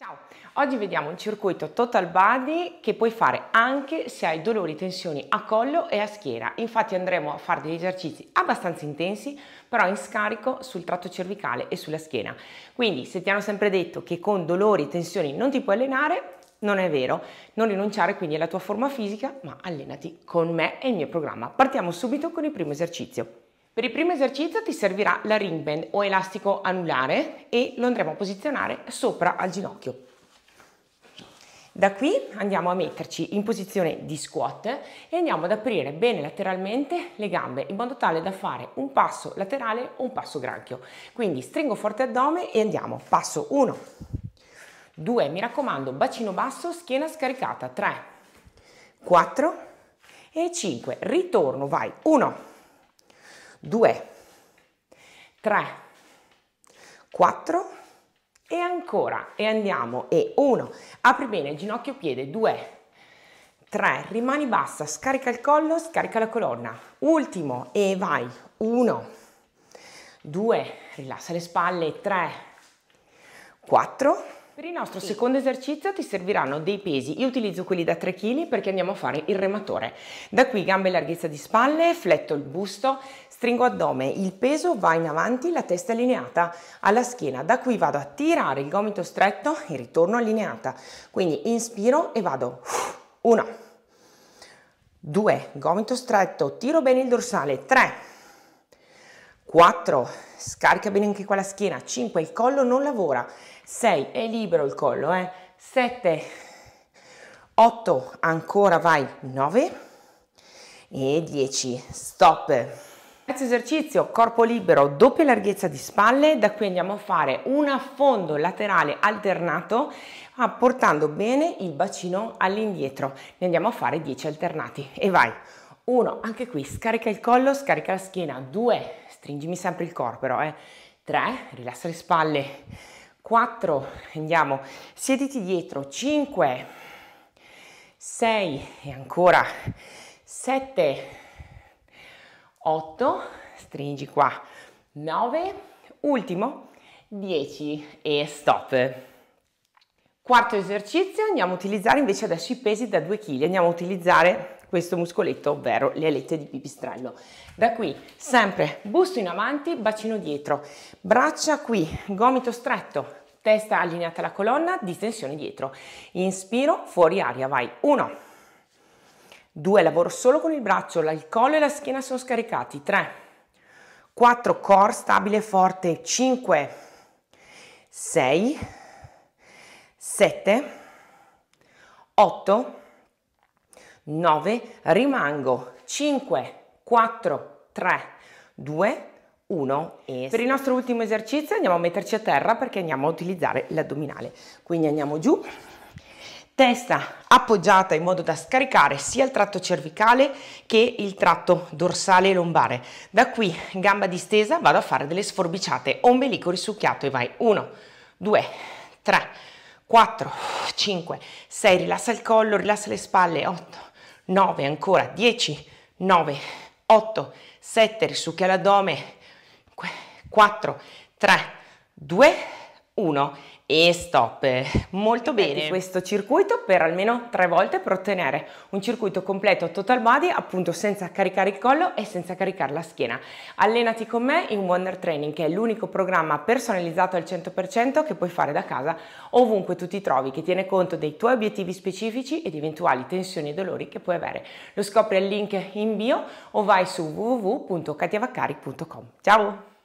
Ciao, oggi vediamo un circuito total body che puoi fare anche se hai dolori, e tensioni a collo e a schiena. Infatti andremo a fare degli esercizi abbastanza intensi, però in scarico sul tratto cervicale e sulla schiena. Quindi se ti hanno sempre detto che con dolori, e tensioni non ti puoi allenare, non è vero, non rinunciare quindi alla tua forma fisica, ma allenati con me e il mio programma. Partiamo subito con il primo esercizio. Per il primo esercizio ti servirà la ring band o elastico anulare e lo andremo a posizionare sopra al ginocchio. Da qui andiamo a metterci in posizione di squat e andiamo ad aprire bene lateralmente le gambe in modo tale da fare un passo laterale o un passo granchio. Quindi stringo forte addome e andiamo. Passo 1, 2, mi raccomando, bacino basso, schiena scaricata, 3, 4 e 5. Ritorno, vai, 1, 2, 3, 4 e ancora e andiamo e 1, apri bene ginocchio piede, 2, 3, rimani bassa, scarica il collo, scarica la colonna, ultimo e vai, 1, 2, rilassa le spalle, 3, 4, per il nostro sì. secondo esercizio ti serviranno dei pesi, io utilizzo quelli da 3 kg perché andiamo a fare il rematore. Da qui gambe larghezza di spalle, fletto il busto, stringo addome, il peso va in avanti, la testa allineata alla schiena. Da qui vado a tirare il gomito stretto e ritorno allineata. Quindi inspiro e vado. 1, 2, gomito stretto, tiro bene il dorsale. 3, 4, scarica bene anche qua la schiena, 5, il collo non lavora, 6, è libero il collo, eh? 7, 8, ancora vai, 9 e 10, stop. Terzo esercizio, corpo libero, doppia larghezza di spalle, da qui andiamo a fare un affondo laterale alternato ah, portando bene il bacino all'indietro, ne andiamo a fare 10 alternati e vai. 1, anche qui, scarica il collo, scarica la schiena, 2, stringimi sempre il corpo però, eh. 3, rilassa le spalle, 4, andiamo, siediti dietro, 5, 6 e ancora 7, 8, stringi qua, 9, ultimo, 10 e stop. Quarto esercizio, andiamo a utilizzare invece adesso i pesi da 2 kg, andiamo a utilizzare questo muscoletto, ovvero le alette di pipistrello. Da qui sempre busto in avanti, bacino dietro, braccia qui, gomito stretto, testa allineata alla colonna, distensione dietro. Inspiro, fuori aria, vai. 1, 2, lavoro solo con il braccio, il collo e la schiena sono scaricati. 3, 4, core stabile forte. 5, 6, 7, 8, 9, rimango 5, 4, 3, 2, 1 e per il nostro ultimo esercizio andiamo a metterci a terra perché andiamo a utilizzare l'addominale. Quindi andiamo giù, testa appoggiata in modo da scaricare sia il tratto cervicale che il tratto dorsale e lombare. Da qui gamba distesa vado a fare delle sforbiciate, ombelico risucchiato e vai 1, 2, 3, 4, 5, 6, rilassa il collo, rilassa le spalle, 8, 9, ancora 10, 9, 8, 7, risucchia l'addome, 4, 3, 2, 1 e stop. Molto Ripeti bene. Questo circuito per almeno tre volte per ottenere un circuito completo total body, appunto senza caricare il collo e senza caricare la schiena. Allenati con me in Wonder Training, che è l'unico programma personalizzato al 100% che puoi fare da casa ovunque tu ti trovi, che tiene conto dei tuoi obiettivi specifici ed eventuali tensioni e dolori che puoi avere. Lo scopri al link in bio o vai su www.katiavaccari.com. Ciao!